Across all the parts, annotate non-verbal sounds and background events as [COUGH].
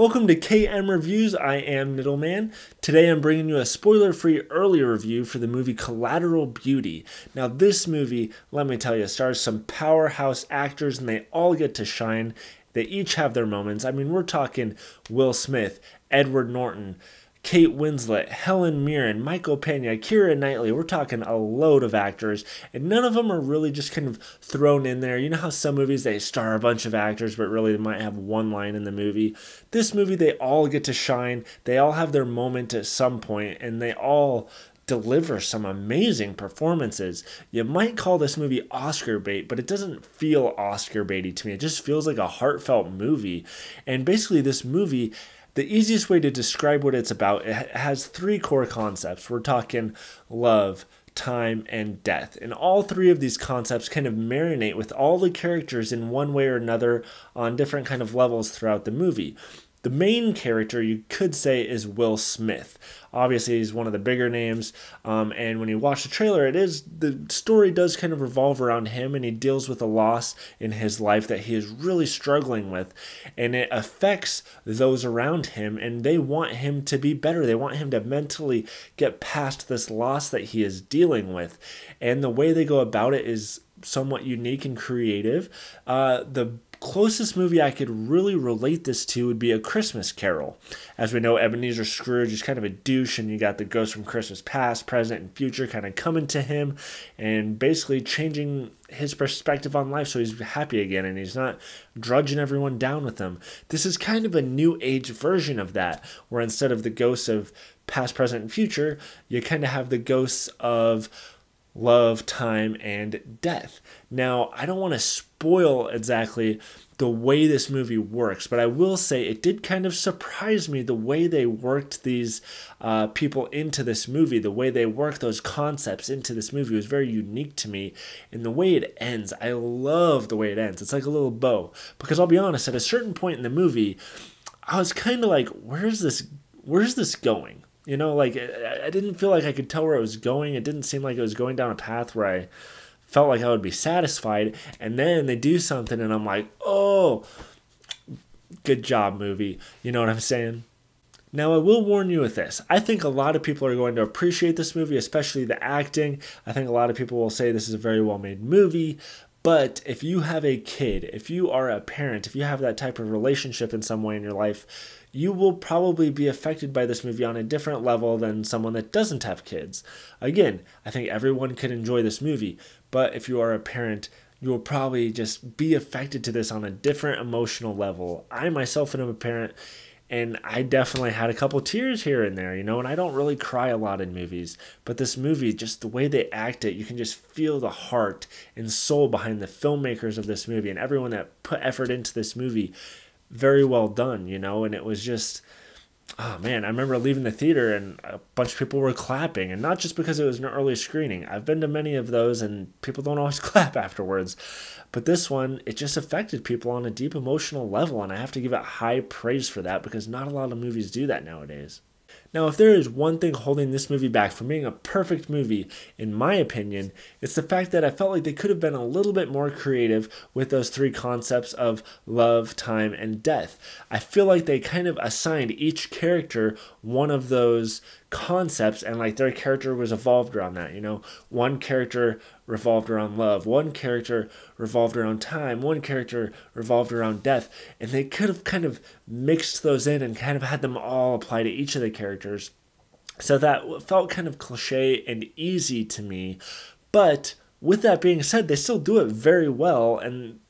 Welcome to KM Reviews. I am Middleman. Today I'm bringing you a spoiler free early review for the movie Collateral Beauty. Now, this movie, let me tell you, stars some powerhouse actors and they all get to shine. They each have their moments. I mean, we're talking Will Smith, Edward Norton, Kate Winslet, Helen Mirren, Michael Pena, Kira Knightley. We're talking a load of actors, and none of them are really just kind of thrown in there. You know how some movies they star a bunch of actors, but really they might have one line in the movie. This movie, they all get to shine. They all have their moment at some point, and they all deliver some amazing performances. You might call this movie Oscar bait, but it doesn't feel Oscar baity to me. It just feels like a heartfelt movie. And basically, this movie the easiest way to describe what it's about, it has three core concepts. We're talking love, time, and death. And all three of these concepts kind of marinate with all the characters in one way or another on different kind of levels throughout the movie. The main character, you could say, is Will Smith. Obviously, he's one of the bigger names, um, and when you watch the trailer, it is the story does kind of revolve around him, and he deals with a loss in his life that he is really struggling with, and it affects those around him, and they want him to be better. They want him to mentally get past this loss that he is dealing with, and the way they go about it is somewhat unique and creative. Uh, the closest movie I could really relate this to would be A Christmas Carol. As we know, Ebenezer Scrooge is kind of a douche, and you got the ghosts from Christmas past, present, and future kind of coming to him and basically changing his perspective on life so he's happy again and he's not drudging everyone down with him. This is kind of a new age version of that, where instead of the ghosts of past, present, and future, you kind of have the ghosts of love, time, and death. Now, I don't want to spoil exactly the way this movie works, but I will say it did kind of surprise me the way they worked these uh, people into this movie, the way they worked those concepts into this movie was very unique to me. And the way it ends, I love the way it ends. It's like a little bow. Because I'll be honest, at a certain point in the movie, I was kind of like, where's this? Where's this going? You know, like I, didn't feel like I could tell where it was going. It didn't seem like it was going down a path where I felt like I would be satisfied. And then they do something, and I'm like, oh, good job, movie. You know what I'm saying? Now, I will warn you with this. I think a lot of people are going to appreciate this movie, especially the acting. I think a lot of people will say this is a very well made movie. But if you have a kid, if you are a parent, if you have that type of relationship in some way in your life, you will probably be affected by this movie on a different level than someone that doesn't have kids. Again, I think everyone could enjoy this movie, but if you are a parent, you will probably just be affected to this on a different emotional level. I myself am a parent and I definitely had a couple tears here and there, you know, and I don't really cry a lot in movies, but this movie, just the way they act it, you can just feel the heart and soul behind the filmmakers of this movie and everyone that put effort into this movie very well done, you know, and it was just oh man, I remember leaving the theater and a bunch of people were clapping, and not just because it was an early screening. I've been to many of those, and people don't always [LAUGHS] clap afterwards. But this one, it just affected people on a deep emotional level, and I have to give it high praise for that because not a lot of movies do that nowadays. Now, if there is one thing holding this movie back from being a perfect movie, in my opinion, it's the fact that I felt like they could have been a little bit more creative with those three concepts of love, time, and death. I feel like they kind of assigned each character one of those concepts and like their character was evolved around that you know one character revolved around love one character revolved around time one character revolved around death and they could have kind of mixed those in and kind of had them all apply to each of the characters so that felt kind of cliche and easy to me but with that being said they still do it very well and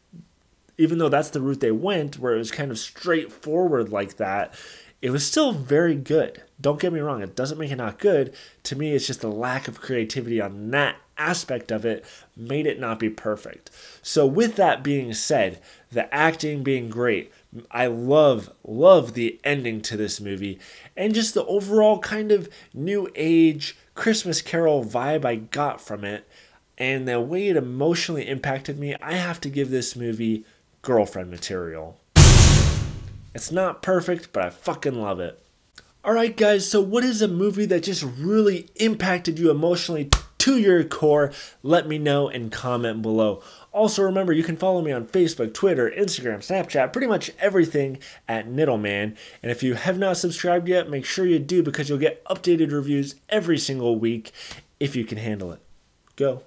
even though that's the route they went where it was kind of straightforward like that it was still very good. Don't get me wrong, it doesn't make it not good. To me, it's just the lack of creativity on that aspect of it made it not be perfect. So, with that being said, the acting being great, I love, love the ending to this movie and just the overall kind of new age Christmas Carol vibe I got from it and the way it emotionally impacted me. I have to give this movie girlfriend material. It's not perfect, but I fucking love it. Alright, guys, so what is a movie that just really impacted you emotionally to your core? Let me know and comment below. Also, remember you can follow me on Facebook, Twitter, Instagram, Snapchat, pretty much everything at Niddleman. And if you have not subscribed yet, make sure you do because you'll get updated reviews every single week if you can handle it. Go.